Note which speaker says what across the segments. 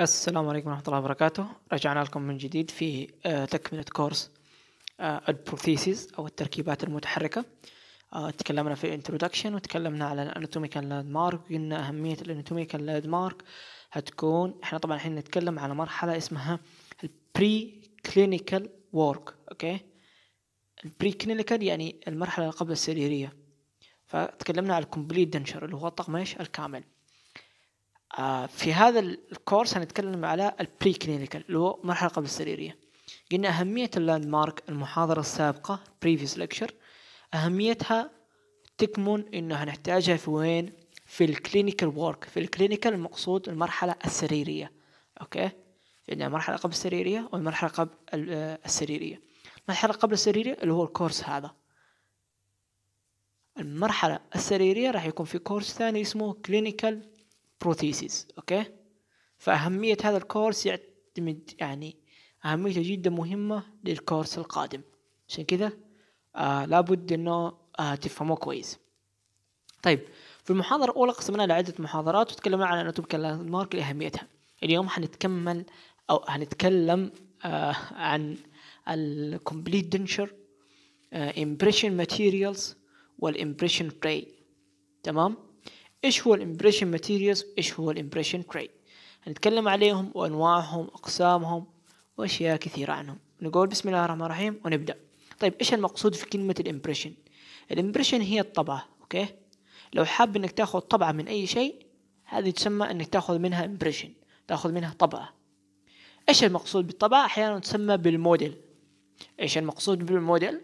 Speaker 1: السلام عليكم ورحمة الله وبركاته رجعنا لكم من جديد في آه، تكملة كورس البروثيسيس آه، أو التركيبات المتحركة آه، تكلمنا في الانترودكشن وتكلمنا على الاناتوميكال لاند مارك وقلنا أهمية الاناتوميكال لاند مارك هتكون احنا طبعا الحين نتكلم على مرحلة اسمها البري كلينيكال وورك اوكي البري كلينيكال يعني المرحلة قبل السريرية فتكلمنا على الكومبليت دنشر اللي هو الطقم ايش الكامل آه، في هذا الكورس هنتكلم على البري كلينيكال اللي هو المرحله قبل السريريه قلنا اهميه اللاند مارك المحاضره السابقه بريفيوس ليكشر اهميتها تكمن انه هنحتاجها في وين في الكلينيكال وورك في الكلينيكال المقصود المرحله السريريه اوكي عندنا مرحله قبل السريريه والمرحله قبل آه، السريريه المرحله قبل السريريه اللي هو الكورس هذا المرحله السريريه راح يكون في كورس ثاني اسمه كلينيكال بروثيسيس اوكي فأهمية هذا الكورس يعتمد يعني أهميته جدا مهمة للكورس القادم عشان كذا آه لابد أنه آه تفهموه كويس طيب في المحاضرة الأولى قسمناها لعدة محاضرات وتكلمنا عن الأناتوم مارك لأهميتها اليوم حنتكمل أو هنتكلم آه عن الكومبليت دنشر امبريشن ماتيريالز والامبريشن براي تمام ايش هو الامبريشن ماتيريالز ايش هو الامبريشن تري هنتكلم عليهم وانواعهم واقسامهم واشياء كثيره عنهم نقول بسم الله الرحمن الرحيم ونبدا طيب ايش المقصود في كلمه الامبريشن الامبريشن هي الطبعه اوكي لو حاب انك تاخذ طبعه من اي شيء هذه تسمى انك تاخذ منها امبريشن تاخذ منها طبعه ايش المقصود بالطبعه احيانا تسمى بالموديل ايش المقصود بالموديل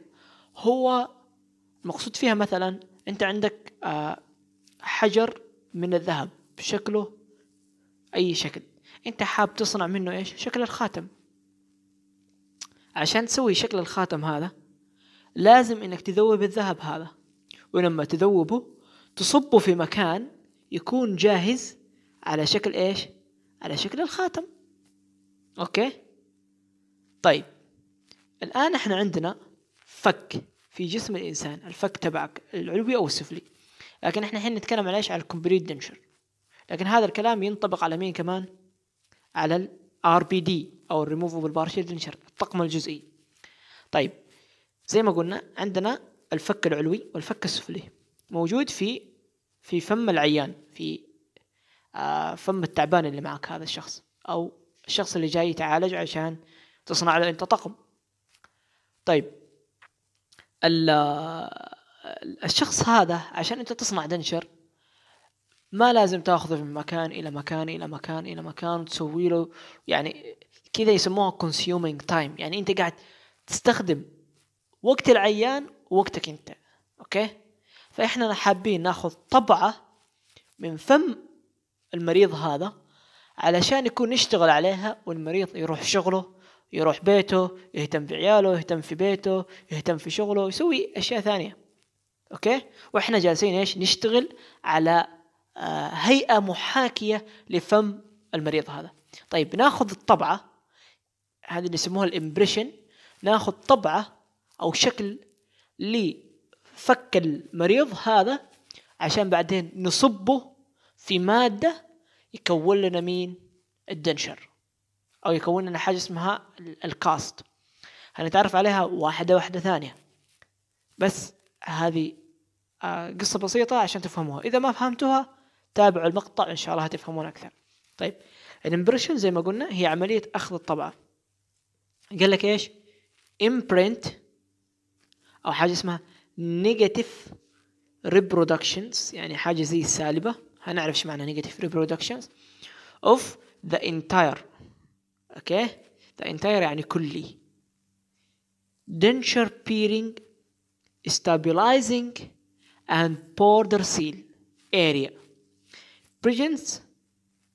Speaker 1: هو المقصود فيها مثلا انت عندك آه حجر من الذهب شكله أي شكل أنت حاب تصنع منه إيش شكل الخاتم عشان تسوي شكل الخاتم هذا لازم إنك تذوب الذهب هذا ولما تذوبه تصبه في مكان يكون جاهز على شكل إيش على شكل الخاتم أوكي طيب الآن إحنا عندنا فك في جسم الإنسان الفك تبعك العلوي أو السفلي لكن احنا الحين نتكلم على ايش على الكومبليت دنشر لكن هذا الكلام ينطبق على مين كمان على الار بي دي او الريموفبل بارشل دنشر الطقم الجزئي طيب زي ما قلنا عندنا الفك العلوي والفك السفلي موجود في في فم العيان في آه فم التعبان اللي معك هذا الشخص او الشخص اللي جاي يتعالج عشان تصنع له انت طقم طيب آه، الشخص هذا عشان انت تصنع دنشر ما لازم تاخذه من مكان الى مكان الى مكان الى مكان وتسوي له يعني كذا يسموها consuming تايم يعني انت قاعد تستخدم وقت العيان ووقتك انت اوكي فاحنا حابين ناخذ طبعه من فم المريض هذا علشان يكون نشتغل عليها والمريض يروح شغله يروح بيته يهتم بعياله يهتم في بيته يهتم في شغله يسوي اشياء ثانيه اوكي واحنا جالسين ايش نشتغل على آه، هيئه محاكيه لفم المريض هذا طيب ناخذ الطبعه هذه اللي يسموها الامبريشن ناخذ طبعه او شكل لفك المريض هذا عشان بعدين نصبه في ماده يكون لنا مين الدنشر او يكون لنا حاجه اسمها الكاست هنتعرف عليها واحده واحده ثانيه بس هذه آه، قصة بسيطة عشان تفهموها إذا ما فهمتوها تابعوا المقطع إن شاء الله هتفهمون أكثر طيب الامبريشن زي ما قلنا هي عملية أخذ الطبعة قال لك إيش imprint أو حاجة اسمها negative reproductions يعني حاجة زي السالبة هنعرف ايش معنى negative reproductions of the entire اوكي okay? the entire يعني كلي denture peering stabilizing and border seal area presence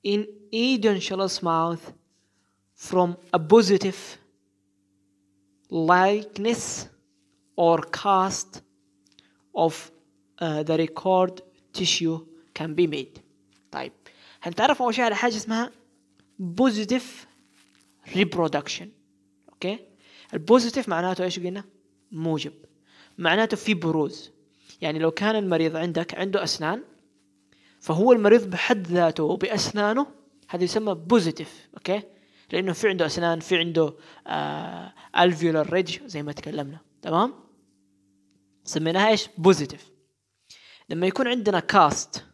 Speaker 1: in edentulous mouth from a positive likeness or cast of uh, the record tissue can be made طيب هنتعرف اول شيء على حاجة اسمها positive reproduction اوكي البوزيتيف معناته ايش قلنا موجب معناته في بروز يعني لو كان المريض عندك عنده أسنان فهو المريض بحد ذاته وبأسنانه هذا يسمى بوزيتيف أوكي لأنه في عنده أسنان في عنده آه الفيولار ريدج زي ما تكلمنا تمام سميناها إيش بوزيتيف لما يكون عندنا كاست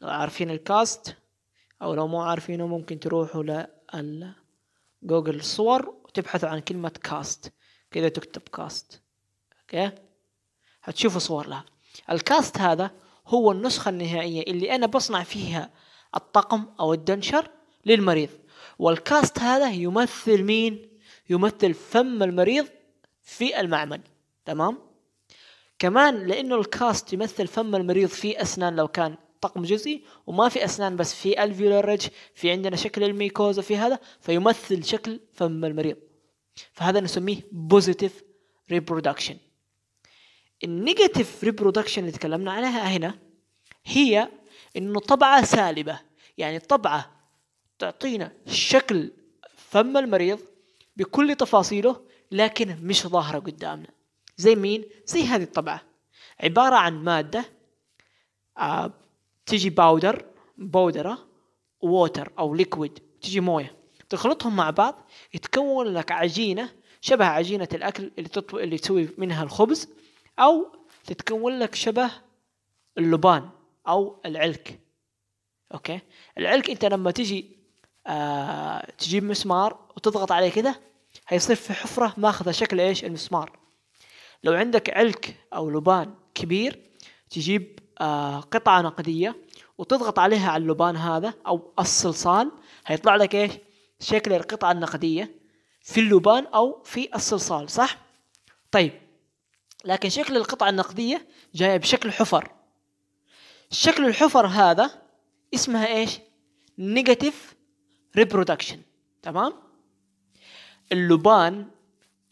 Speaker 1: لو عارفين الكاست أو لو مو عارفينه ممكن تروحوا لجوجل صور وتبحثوا عن كلمة كاست كذا تكتب كاست اوكي هتشوفوا صور لها الكاست هذا هو النسخة النهائية اللي أنا بصنع فيها الطقم أو الدنشر للمريض والكاست هذا يمثل مين؟ يمثل فم المريض في المعمل تمام؟ كمان لأنه الكاست يمثل فم المريض في أسنان لو كان طقم جزئي وما في أسنان بس في الفيولار في عندنا شكل الميكوزا في هذا فيمثل شكل فم المريض فهذا نسميه بوزيتيف ريبرودكشن النيجاتيف ريبرودكشن اللي تكلمنا عليها هنا هي انه طبعه سالبه يعني الطبعه تعطينا شكل فم المريض بكل تفاصيله لكن مش ظاهره قدامنا زي مين زي هذه الطبعه عباره عن ماده آه تجي باودر بودره ووتر او ليكويد تجي مويه تخلطهم مع بعض يتكون لك عجينه شبه عجينه الاكل اللي تطوي اللي تسوي منها الخبز أو تتكون لك شبه اللبان أو العلك أوكي العلك أنت لما تجي آه تجيب مسمار وتضغط عليه كده هيصير في حفرة ماخذة شكل إيش المسمار لو عندك علك أو لبان كبير تجيب آه قطعة نقدية وتضغط عليها على اللبان هذا أو الصلصال هيطلع لك إيش شكل القطعة النقدية في اللبان أو في الصلصال صح؟ طيب لكن شكل القطعة النقدية جاية بشكل حفر شكل الحفر هذا اسمها ايش؟ نيجاتيف ريبرودكشن تمام؟ اللبان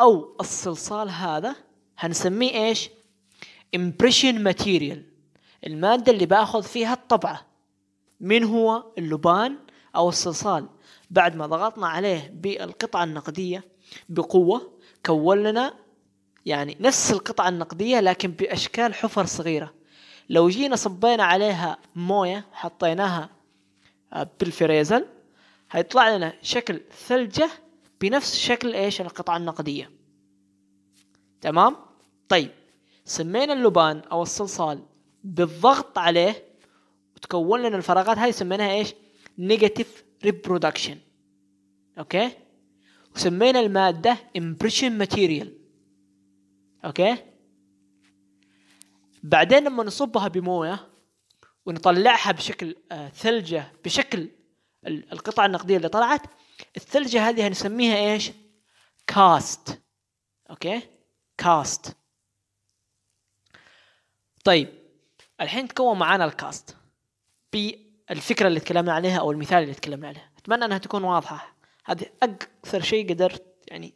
Speaker 1: او الصلصال هذا هنسميه ايش؟ امبريشن ماتيريال المادة اللي باخذ فيها الطبعة من هو اللبان او الصلصال بعد ما ضغطنا عليه بالقطعة النقدية بقوة كون لنا يعني نفس القطعة النقدية لكن بأشكال حفر صغيرة لو جينا صبينا عليها موية وحطيناها آه، بالفريزل هيطلع لنا شكل ثلجة بنفس شكل ايش القطعة النقدية تمام طيب سمينا اللبان او الصلصال بالضغط عليه وتكون لنا الفراغات هاي سميناها ايش نيجاتيف ريبرودكشن اوكي وسمينا المادة impression material اوكي بعدين لما نصبها بمويه ونطلعها بشكل آه، ثلجه بشكل القطع النقديه اللي طلعت الثلجه هذه هنسميها ايش كاست اوكي كاست طيب الحين تكون معانا الكاست بالفكره اللي تكلمنا عليها او المثال اللي تكلمنا عليه اتمنى انها تكون واضحه هذه اكثر شيء قدرت يعني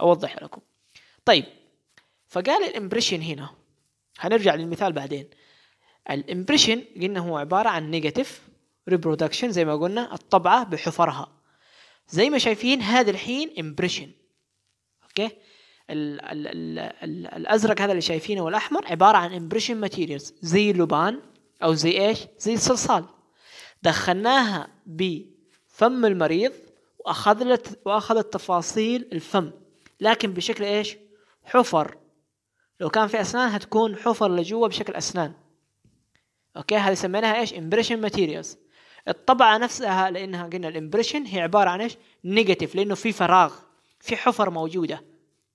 Speaker 1: اوضح لكم طيب فقال الامبريشن هنا هنرجع للمثال بعدين الامبريشن قلنا هو عبارة عن نيجاتيف ريبرودكشن زي ما قلنا الطبعة بحفرها زي ما شايفين هذا الحين امبريشن اوكي ال ال ال الـ الازرق هذا اللي شايفينه والاحمر عبارة عن امبريشن ماتيريالز زي اللبان او زي ايش زي الصلصال دخلناها بفم المريض واخذت واخذت تفاصيل الفم لكن بشكل ايش حفر لو كان في اسنان هتكون حفر لجوا بشكل اسنان اوكي هذه سميناها ايش امبريشن ماتيريالز الطبعه نفسها لانها قلنا الامبريشن هي عباره عن ايش نيجاتيف لانه في فراغ في حفر موجوده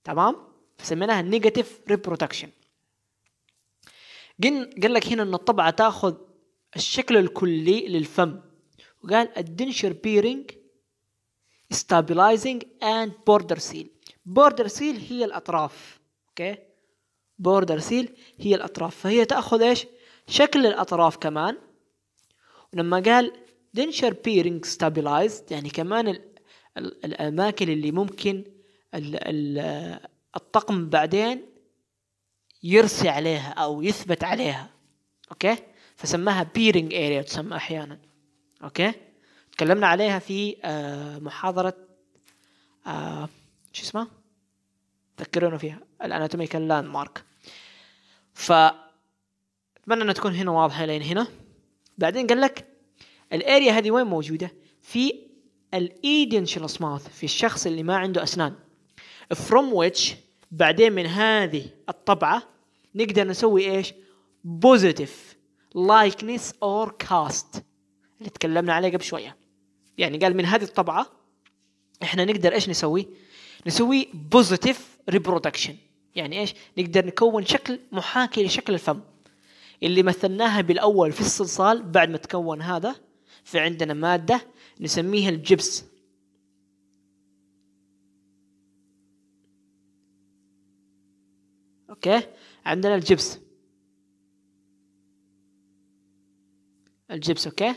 Speaker 1: تمام فسميناها نيجاتيف ريبرودكشن قال لك هنا ان الطبعه تاخذ الشكل الكلي للفم وقال الدنشر بيرنج ستابلايزنج اند بوردر سيل بوردر سيل هي الاطراف اوكي okay. بوردر سيل هي الأطراف فهي تأخذ إيش شكل الأطراف كمان ولما قال دينشر بيرنج ستابيلايزد يعني كمان الـ الـ الأماكن اللي ممكن الـ الطقم بعدين يرسي عليها أو يثبت عليها أوكي فسماها بيرنج اريا تسمى أحيانا أوكي تكلمنا عليها في آه، محاضرة آه، شو اسمها تذكرونه فيها الاناتوميكال لاند مارك ف اتمنى انها تكون هنا واضحه لين هنا بعدين قال لك الاريا هذه وين موجوده في الايدنشال سماث في الشخص اللي ما عنده اسنان فروم ويتش بعدين من هذه الطبعه نقدر نسوي ايش بوزيتيف لايكنس اور كاست اللي تكلمنا عليه قبل شويه يعني قال من هذه الطبعه احنا نقدر ايش نسوي نسوي بوزيتيف ريبرودكشن يعني ايش نقدر نكون شكل محاكي لشكل الفم اللي مثلناها بالاول في الصلصال بعد ما تكون هذا في عندنا ماده نسميها الجبس اوكي عندنا الجبس الجبس اوكي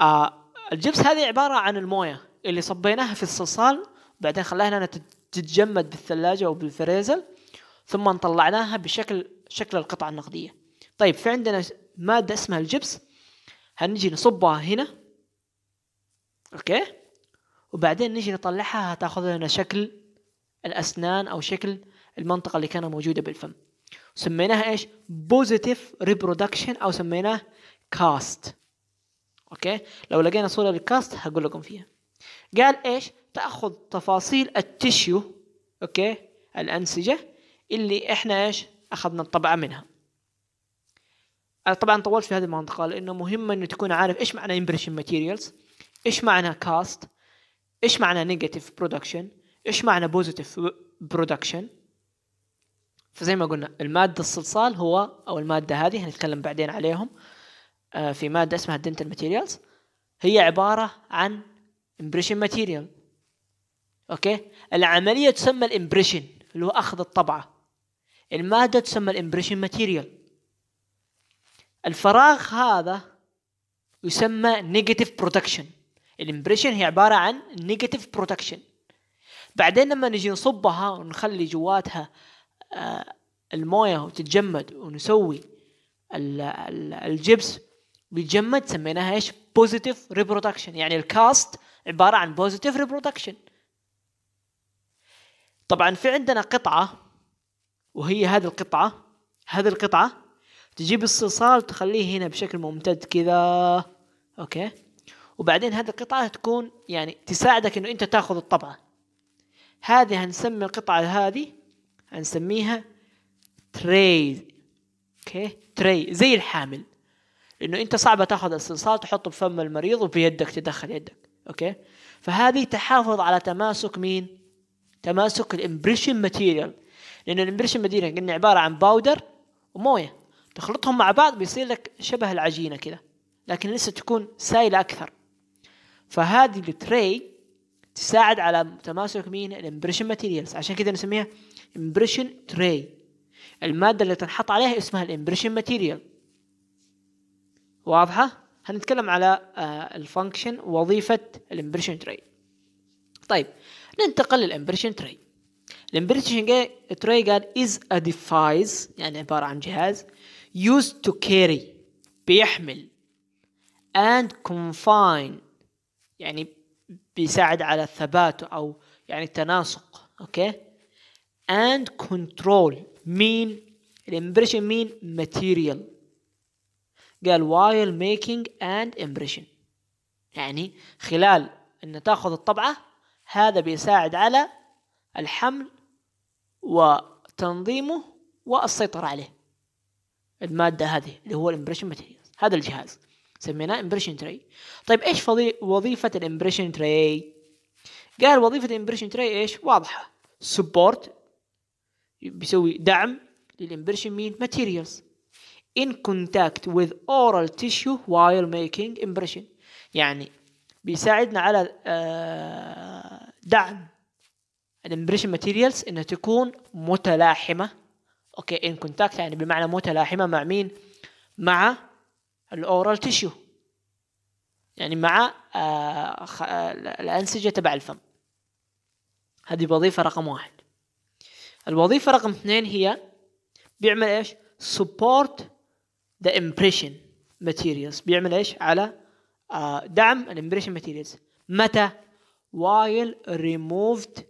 Speaker 1: آه الجبس هذه عباره عن المويه اللي صبيناها في الصلصال بعدين خلينا تتجمد بالثلاجه او بالفريزل ثم طلعناها بشكل شكل القطعة النقدية طيب في عندنا مادة اسمها الجبس هنجي نصبها هنا اوكي وبعدين نجي نطلعها هتاخذ لنا شكل الاسنان او شكل المنطقة اللي كانت موجودة بالفم سميناها ايش بوزيتيف ريبرودكشن او سميناه كاست اوكي لو لقينا صورة للكاست هقول لكم فيها قال ايش تاخذ تفاصيل التشيو اوكي الانسجة اللي احنا ايش اخذنا الطبعه منها انا طبعا طولت في هذه المنطقه لانه مهم انه تكون عارف ايش معنى impression ماتيريالز ايش معنى كاست ايش معنى نيجاتيف برودكشن ايش معنى بوزيتيف برودكشن فزي ما قلنا الماده الصلصال هو او الماده هذه هنتكلم بعدين عليهم آه، في ماده اسمها الدنتال ماتيريالز هي عباره عن impression ماتيريال اوكي العمليه تسمى الامبريشن اللي هو اخذ الطبعه المادة تسمى الامبريشن ماتيريال الفراغ هذا يسمى نيجاتيف بروتكشن الامبريشن هي عبارة عن نيجاتيف بروتكشن بعدين لما نجي نصبها ونخلي جواتها آه، المويه وتتجمد ونسوي الجبس بيتجمد سميناها ايش؟ بوزيتيف ريبرودكشن يعني الكاست عباره عن بوزيتيف ريبرودكشن طبعا في عندنا قطعه وهي هذه القطعة هذه القطعة تجيب الصلصال تخليه هنا بشكل ممتد كذا اوكي وبعدين هذه القطعة تكون يعني تساعدك انه انت تاخذ الطبعة هذه هنسمي القطعة هذه هنسميها تري اوكي تري زي الحامل انه انت صعب تاخذ الصلصال تحطه بفم المريض وبيدك تدخل يدك اوكي فهذه تحافظ على تماسك مين تماسك الامبريشن ماتيريال لأن الإمبريشن مدينة قلنا عبارة عن باودر وموية تخلطهم مع بعض بيصير لك شبه العجينة كذا لكن لسه تكون سائلة أكثر فهذه التري تساعد على تماسك مين الامبريشن ماتيريالز عشان كذا نسميها امبريشن تري المادة اللي تنحط عليها اسمها الامبريشن ماتيريال واضحة؟ هنتكلم على آه، الفانكشن وظيفة الامبريشن تري طيب ننتقل للامبريشن تري الامبريتشنج قال از ا ديفايس يعني عباره عن جهاز يوز تو كيري بيحمل اند كونفاين يعني بيساعد على الثبات او يعني التناسق اوكي اند كنترول مين الامبريشن مين ماتيريال قال while making and impression يعني خلال ان تاخذ الطبعه هذا بيساعد على الحمل وتنظيمه والسيطرة عليه المادة هذه اللي هو الامبريشن ماتيريالز هذا الجهاز سميناه امبريشن تري طيب ايش وظيفة الامبريشن تري قال وظيفة الامبريشن تري ايش واضحة سبورت بيسوي دعم للامبريشن مين ماتيريالز in contact with oral tissue while making impression يعني بيساعدنا على آه، دعم الامبريشن ماتيريالز انها تكون متلاحمه اوكي ان كونتاكت يعني بمعنى متلاحمه مع مين مع الاورال تيشيو يعني مع آه، آه، الانسجه تبع الفم هذه وظيفه رقم واحد الوظيفه رقم اثنين هي بيعمل ايش support the impression materials بيعمل ايش على آه، دعم الامبريشن ماتيريالز متى while removed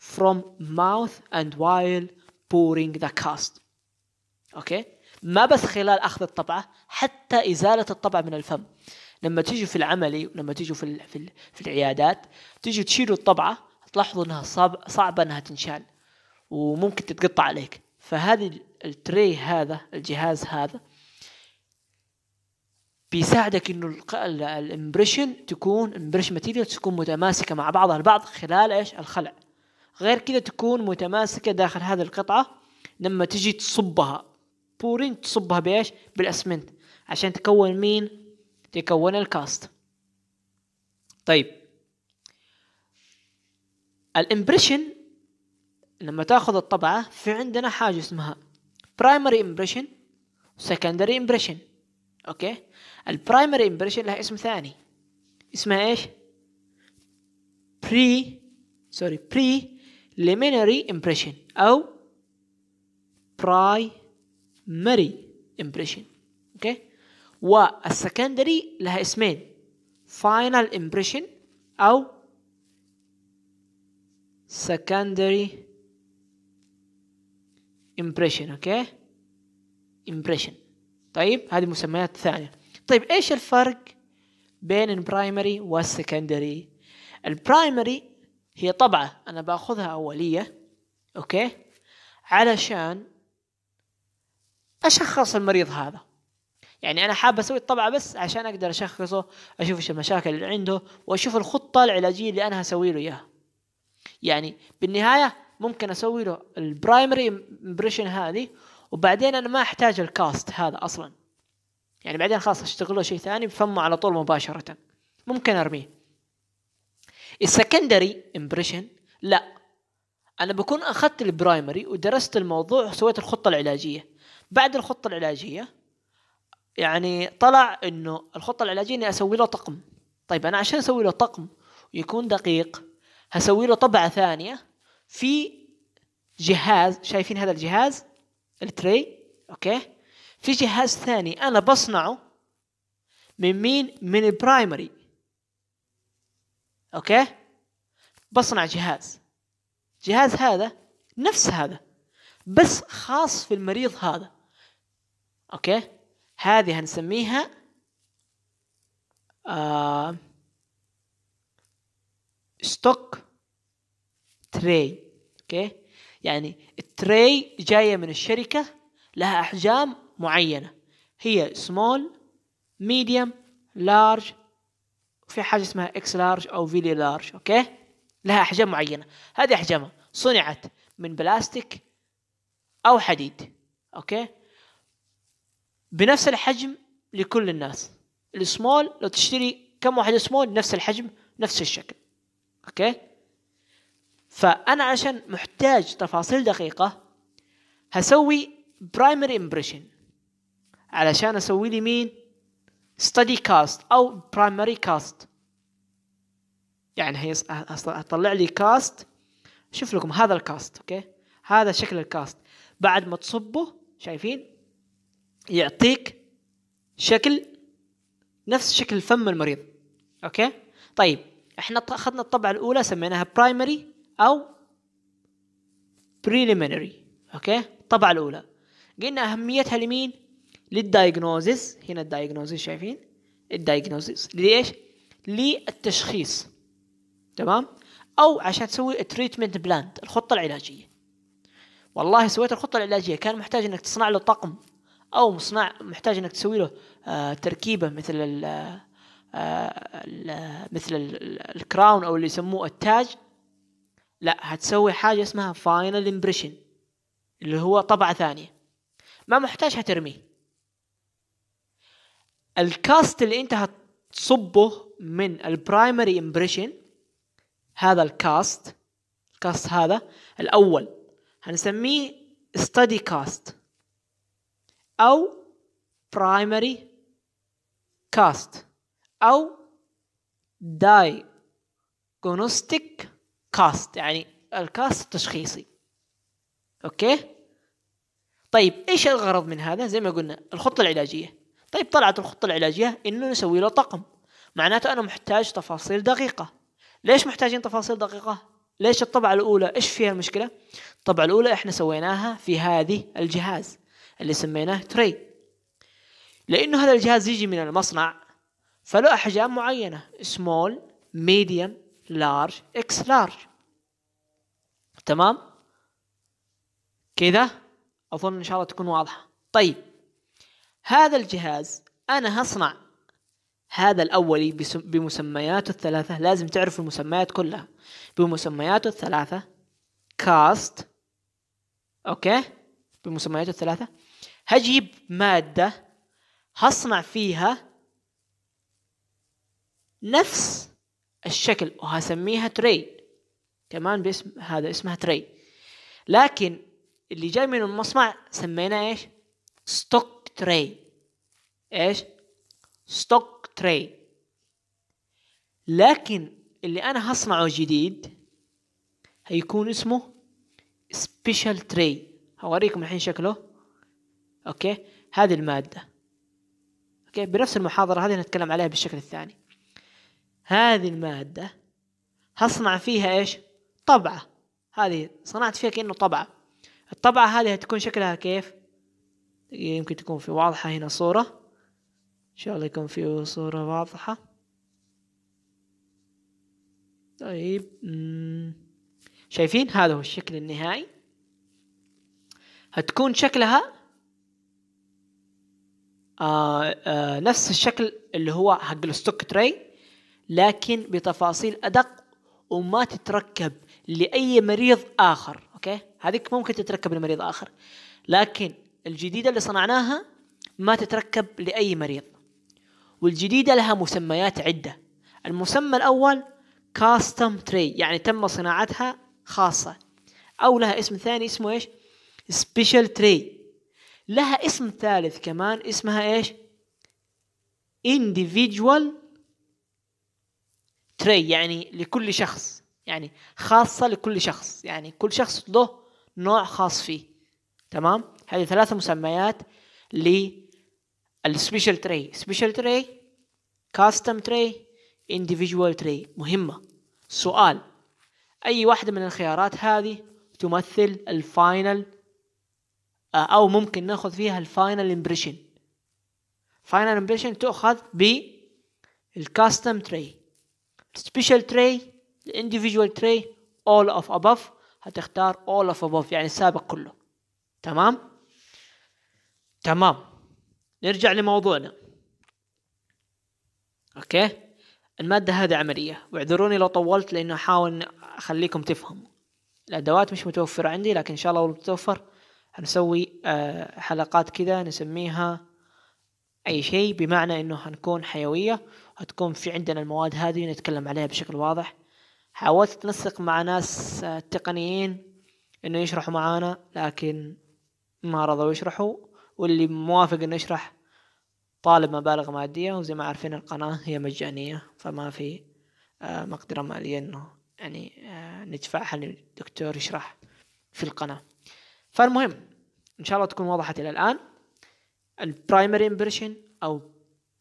Speaker 1: from mouth and while pouring the cast اوكي ما بس خلال اخذ الطبعه حتى ازاله الطبعه من الفم لما تيجوا في العملي ولما تيجوا في في, في العيادات تيجوا تشيلوا الطبعه تلاحظوا انها صعب صعبه انها تنشال وممكن تتقطع عليك فهذه التري هذا الجهاز هذا بيساعدك انه الامبريشن تكون امبريشن ماتيريال تكون متماسكه مع بعضها البعض خلال ايش الخلع غير كذا تكون متماسكة داخل هذه القطعة لما تجي تصبها بورين تصبها بايش بالاسمنت عشان تكون مين تكون الكاست طيب الامبريشن لما تاخذ الطبعة في عندنا حاجة اسمها برايمري امبريشن secondary امبريشن اوكي البرايمري امبريشن لها اسم ثاني اسمها ايش بري سوري بري preliminary impression أو primary impression okay. والسكندري لها اسمين final impression أو secondary impression okay. impression طيب هذه مسميات ثانية طيب إيش الفرق بين primary والسكندري البرايمري هي طبعة أنا باخذها أولية أوكي علشان أشخص المريض هذا يعني أنا حاب أسوي الطبعة بس عشان أقدر أشخصه أشوف إيش المشاكل اللي عنده وأشوف الخطة العلاجية اللي أنا هسوي له إياها يعني بالنهاية ممكن أسوي له البرايمري امبريشن هذه وبعدين أنا ما أحتاج الكاست هذا أصلا يعني بعدين خلاص أشتغل له شيء ثاني بفمه على طول مباشرة ممكن أرميه السكندري امبريشن لا انا بكون اخذت البرايمري ودرست الموضوع وسويت الخطه العلاجيه بعد الخطه العلاجيه يعني طلع انه الخطه العلاجيه اني اسوي له طقم طيب انا عشان اسوي له طقم ويكون دقيق هسوي له طبعه ثانيه في جهاز شايفين هذا الجهاز التري اوكي في جهاز ثاني انا بصنعه من مين من البرايمري اوكي بصنع جهاز جهاز هذا نفس هذا بس خاص في المريض هذا اوكي هذه هنسميها آه ستوك تري اوكي يعني التري جايه من الشركه لها احجام معينه هي سمول ميديوم لارج في حاجه اسمها اكس لارج او فيلي لارج اوكي لها احجام معينه هذه احجامها صنعت من بلاستيك او حديد اوكي بنفس الحجم لكل الناس السمول لو تشتري كم واحد سمول نفس الحجم نفس الشكل اوكي فانا عشان محتاج تفاصيل دقيقه هسوي برايمري امبريشن علشان اسوي لي مين ستدي كاست او برايمري كاست يعني هي لي كاست شوف لكم هذا الكاست اوكي هذا شكل الكاست بعد ما تصبه شايفين يعطيك شكل نفس شكل فم المريض اوكي طيب احنا اخذنا الطبعه الاولى سميناها برايمري او بريليمينري اوكي الطبعه الاولى قلنا اهميتها لمين للدايجنوزيس هنا الدايجنوزيس شايفين الدايجنوزيس ليش للتشخيص تمام او عشان تسوي تريتمنت بلاند الخطه العلاجيه والله سويت الخطه العلاجيه كان محتاج انك تصنع له طقم او مصنع محتاج انك تسوي له آه، تركيبه مثل ال آه، آه، مثل الكراون او اللي يسموه التاج لا هتسوي حاجه اسمها فاينل امبريشن اللي هو طبعه ثانيه ما محتاج هترميه الكاست اللي انت هتصبه من البرايمري امبريشن هذا الكاست الكاست هذا الاول هنسميه ستادي كاست او برايمري كاست او جونوستيك كاست يعني الكاست التشخيصي اوكي طيب ايش الغرض من هذا زي ما قلنا الخطه العلاجيه طيب طلعت الخطة العلاجية إنه نسوي له طقم معناته أنا محتاج تفاصيل دقيقة ليش محتاجين تفاصيل دقيقة؟ ليش الطبعة الأولى إيش فيها المشكلة؟ الطبعة الأولى إحنا سويناها في هذه الجهاز اللي سميناه تري لأنه هذا الجهاز يجي من المصنع فله أحجام معينة small, medium, large, اكس large تمام كذا أظن إن شاء الله تكون واضحة طيب هذا الجهاز انا هصنع هذا الاولي بمسمياته الثلاثه لازم تعرف المسميات كلها بمسمياته الثلاثه كاست اوكي بمسمياته الثلاثه هجيب ماده هصنع فيها نفس الشكل وهسميها تري كمان باسم هذا اسمها تري لكن اللي جاي من المصنع سميناه ايش ستوك تري ايش ستوك تري لكن اللي انا هصنعه جديد هيكون اسمه سبيشال تري هوريكم الحين شكله اوكي هذه الماده اوكي بنفس المحاضره هذه نتكلم عليها بالشكل الثاني هذه الماده هصنع فيها ايش طبعه هذه صنعت فيها كانه طبعه الطبعه هذه هتكون شكلها كيف يمكن تكون في واضحة هنا صورة إن شاء الله يكون في صورة واضحة طيب شايفين هذا هو الشكل النهائي هتكون شكلها آه آه نفس الشكل اللي هو حق الستوك تري لكن بتفاصيل أدق وما تتركب لأي مريض آخر أوكي هذيك ممكن تتركب لمريض آخر لكن الجديدة اللي صنعناها ما تتركب لأي مريض والجديدة لها مسميات عدة المسمى الأول كاستم تري يعني تم صناعتها خاصة أو لها اسم ثاني اسمه إيش سبيشال تري لها اسم ثالث كمان اسمها إيش individual تري يعني لكل شخص يعني خاصة لكل شخص يعني كل شخص له نوع خاص فيه تمام هذه ثلاث مسميات للسبيشال تري سبيشال تري كاستم تري individual تري مهمة سؤال أي واحدة من الخيارات هذه تمثل الفاينل آه، أو ممكن ناخذ فيها الفاينل امبريشن فاينل امبريشن تؤخذ بالكاستم تري سبيشال تري individual تري all of above هتختار all of above يعني السابق كله تمام تمام نرجع لموضوعنا اوكي المادة هذه عملية واعذروني لو طولت لانه احاول اخليكم تفهموا الادوات مش متوفرة عندي لكن ان شاء الله لو تتوفر هنسوي آه، حلقات كذا نسميها اي شيء بمعنى انه هنكون حيوية هتكون في عندنا المواد هذه نتكلم عليها بشكل واضح حاولت تنسق مع ناس آه، تقنيين انه يشرحوا معانا لكن ما رضوا يشرحوا واللي موافق انه يشرح طالب مبالغ مادية وزي ما عارفين القناة هي مجانية فما في آه، مقدرة مالية انه يعني آه، ندفعها للدكتور يشرح في القناة فالمهم ان شاء الله تكون وضحت الى الان البرايمري امبريشن او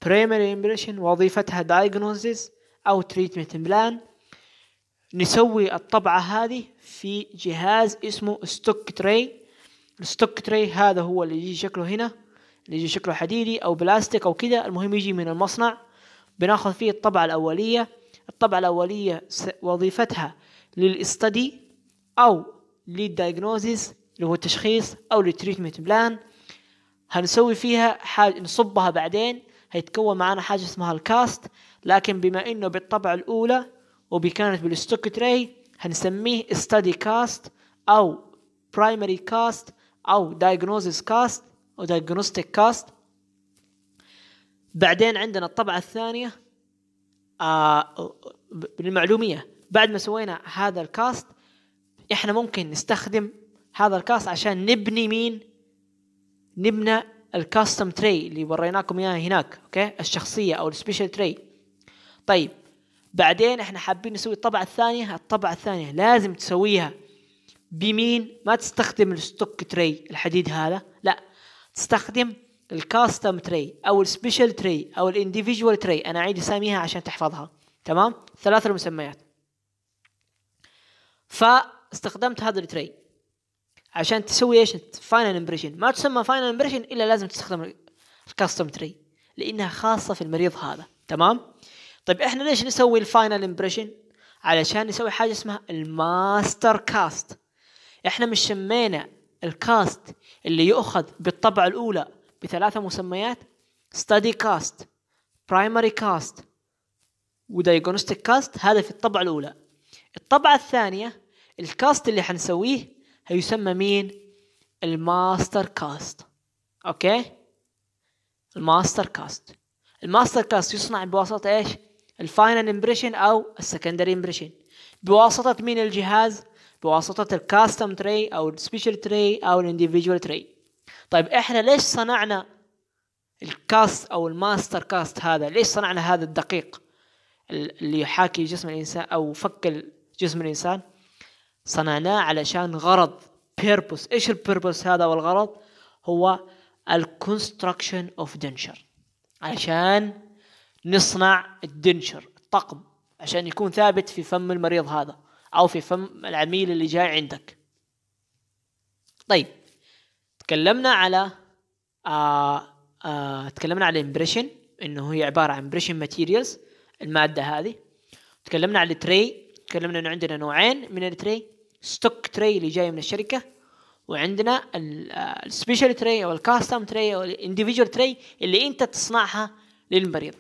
Speaker 1: برايمري امبريشن وظيفتها دايجنوزيس او تريتمنت بلان نسوي الطبعة هذه في جهاز اسمه ستوك تري الستوك تري هذا هو اللي يجي شكله هنا اللي يجي شكله حديدي او بلاستيك او كذا المهم يجي من المصنع بناخذ فيه الطبعة الأولية الطبعة الأولية وظيفتها للاستدي أو للدايجنوزيس اللي هو التشخيص أو للتريتمنت بلان هنسوي فيها حاجة نصبها بعدين هيتكون معانا حاجة اسمها الكاست لكن بما إنه بالطبعة الأولى وبكانت بالستوك تري هنسميه استدي كاست أو برايمري كاست او دايجنوزيس كاست او دايجنوستيك كاست بعدين عندنا الطبعه الثانيه بالمعلوميه آه، للمعلوميه بعد ما سوينا هذا الكاست احنا ممكن نستخدم هذا الكاست عشان نبني مين نبنى الكاستم تري اللي وريناكم اياها هناك اوكي الشخصيه او السبيشال تري طيب بعدين احنا حابين نسوي الطبعه الثانيه الطبعه الثانيه لازم تسويها بمين ما تستخدم الستوك تري الحديد هذا لا تستخدم الكاستم تري او السبيشال تري او الانديفيدوال تري انا اعيد اساميها عشان تحفظها تمام ثلاث المسميات فاستخدمت هذا التري عشان تسوي ايش فاينل امبريشن ما تسمى فاينل امبريشن الا لازم تستخدم الكاستم تري لانها خاصه في المريض هذا تمام طيب احنا ليش نسوي الفاينل امبريشن علشان نسوي حاجه اسمها الماستر كاست احنا مش شمينا الكاست اللي يؤخذ بالطبعة الأولى بثلاثة مسميات study cast primary cast ودايجنوستيك كاست هذا في الطبعة الأولى الطبعة الثانية الكاست اللي حنسويه هيسمى مين الماستر كاست أوكي الماستر كاست الماستر كاست يصنع بواسطة إيش الفاينل امبريشن أو السكندري امبريشن بواسطة مين الجهاز بواسطة الكاستم تري أو السبيشال تري أو الانديفيدوال تري طيب إحنا ليش صنعنا الكاست أو الماستر كاست هذا ليش صنعنا هذا الدقيق اللي يحاكي جسم الإنسان أو فك جسم الإنسان صنعناه علشان غرض بيربوس إيش البيربوس هذا والغرض هو الكونستراكشن اوف دنشر علشان نصنع الدنشر الطقم عشان يكون ثابت في فم المريض هذا أو في فم العميل اللي جاي عندك طيب تكلمنا على آه آه تكلمنا على الامبريشن انه هي عباره عن امبريشن ماتيريالز الماده هذه تكلمنا على التري تكلمنا انه عندنا نوعين من التري ستوك تري اللي جاي من الشركه وعندنا السبيشال تري آه، او الكاستم تري او الانديفيدوال تري اللي انت تصنعها للمريض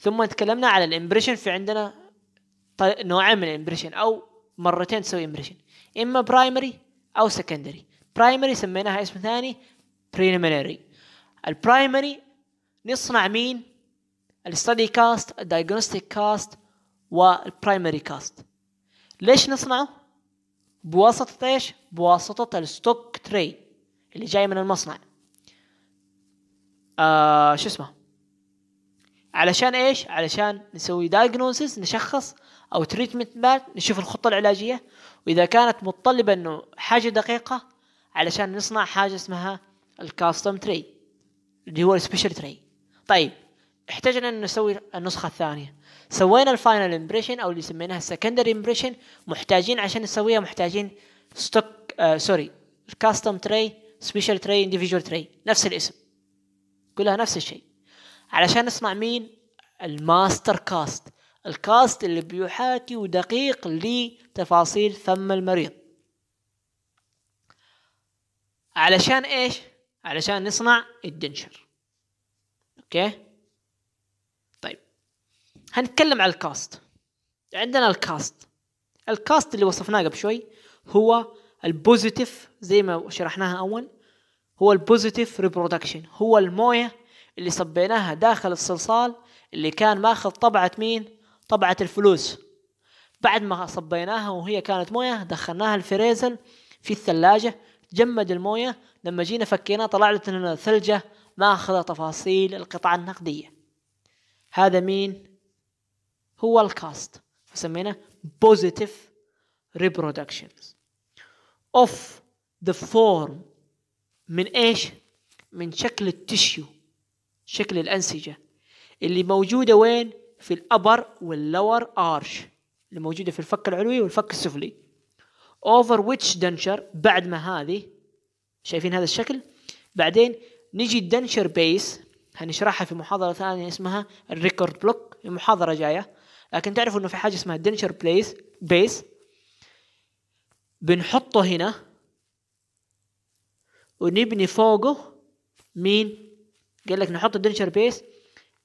Speaker 1: ثم تكلمنا على الامبريشن في عندنا نوعين من الامبريشن او مرتين تسوي امبريشن اما برايمري او سكندري برايمري سميناها اسم ثاني بريليمينري البرايمري نصنع مين الستدي كاست الدايجنوستيك كاست والبرايمري كاست ليش نصنعه بواسطة ايش بواسطة الستوك تري اللي جاي من المصنع آه شو اسمه علشان ايش علشان نسوي دايجنوسيس نشخص او تريتمنت بلان نشوف الخطه العلاجيه واذا كانت متطلبه انه حاجه دقيقه علشان نصنع حاجه اسمها الكاستم تري اللي هو السبيشال تري طيب احتاجنا ان نسوي النسخه الثانيه سوينا الفاينل امبريشن او اللي سميناها السكندري امبريشن محتاجين عشان نسويها محتاجين ستوك سوري كاستم تري سبيشال تري انديفيدوال تري نفس الاسم كلها نفس الشيء علشان نصنع مين الماستر كاست الكاست اللي بيحاكي ودقيق لتفاصيل فم المريض علشان ايش علشان نصنع الدنشر اوكي طيب هنتكلم على الكاست عندنا الكاست الكاست اللي وصفناه قبل شوي هو البوزيتيف زي ما شرحناها اول هو البوزيتيف ريبرودكشن هو المويه اللي صبيناها داخل الصلصال اللي كان ماخذ طبعه مين طبعت الفلوس بعد ما صبيناها وهي كانت مويه دخلناها الفريزر في الثلاجة جمد المويه لما جينا فكيناه طلعت لنا ثلجة ماخذة تفاصيل القطع النقدية هذا مين هو الكاست فسميناه بوزيتيف reproductions of the form من ايش من شكل التشيو شكل الأنسجة اللي موجودة وين في الابر واللور ارش اللي موجوده في الفك العلوي والفك السفلي اوفر ويتش دنشر بعد ما هذه شايفين هذا الشكل بعدين نجي الدنشر بيس هنشرحها في محاضره ثانيه اسمها الريكورد بلوك المحاضره جايه لكن تعرفوا انه في حاجه اسمها الدنشر بليس بيس بنحطه هنا ونبني فوقه مين قال لك نحط الدنشر بيس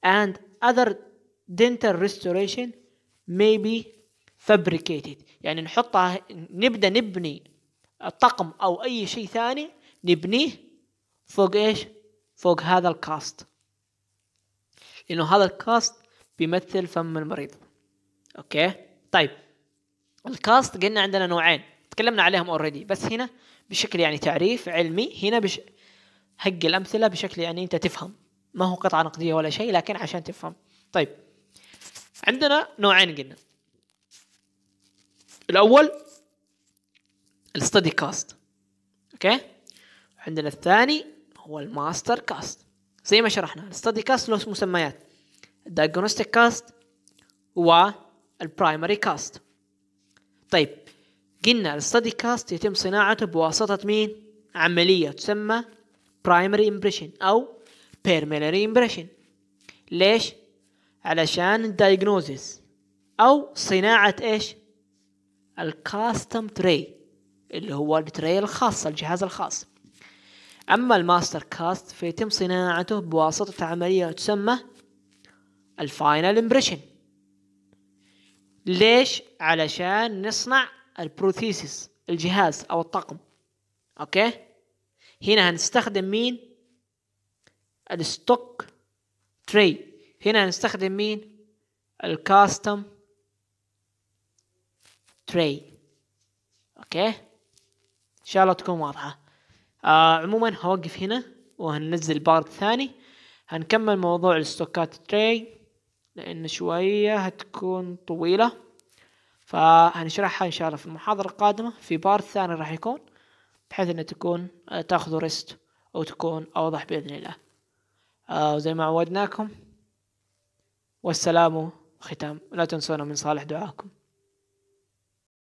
Speaker 1: and other dental restoration may be fabricated يعني نحطها نبدأ نبني الطقم أو أي شيء ثاني نبنيه فوق إيش فوق هذا الكاست لأنه هذا الكاست بيمثل فم المريض أوكي طيب الكاست قلنا عندنا نوعين تكلمنا عليهم اوريدي بس هنا بشكل يعني تعريف علمي هنا بش حق الامثله بشكل يعني انت تفهم ما هو قطعه نقديه ولا شيء لكن عشان تفهم طيب عندنا نوعين قلنا الاول الستدي كاست اوكي عندنا الثاني هو الماستر كاست زي ما شرحنا الستدي كاست له مسميات الدايجنوستيك كاست والبرايمري كاست طيب قلنا الستدي كاست يتم صناعته بواسطة مين؟ عملية تسمى برايمري امبريشن أو بيرميلري امبريشن ليش؟ علشان الدايجنوزيس او صناعة ايش الكاستم تري اللي هو التري الخاصة الجهاز الخاص اما الماستر كاست فيتم صناعته بواسطة عملية تسمى الفاينل امبريشن ليش علشان نصنع البروثيسيس الجهاز او الطقم اوكي هنا هنستخدم مين الستوك تري هنا هنستخدم مين الكاستم تري اوكي ان شاء الله تكون واضحه آه عموما هوقف هنا وهننزل بارت ثاني هنكمل موضوع الستوكات تري لان شويه هتكون طويله فهنشرحها ان شاء الله في المحاضره القادمه في بارت ثاني راح يكون بحيث انها تكون آه، تاخذ ريست وتكون اوضح باذن الله آه زي ما عودناكم والسلام ختام لا تنسونا من صالح دعاكم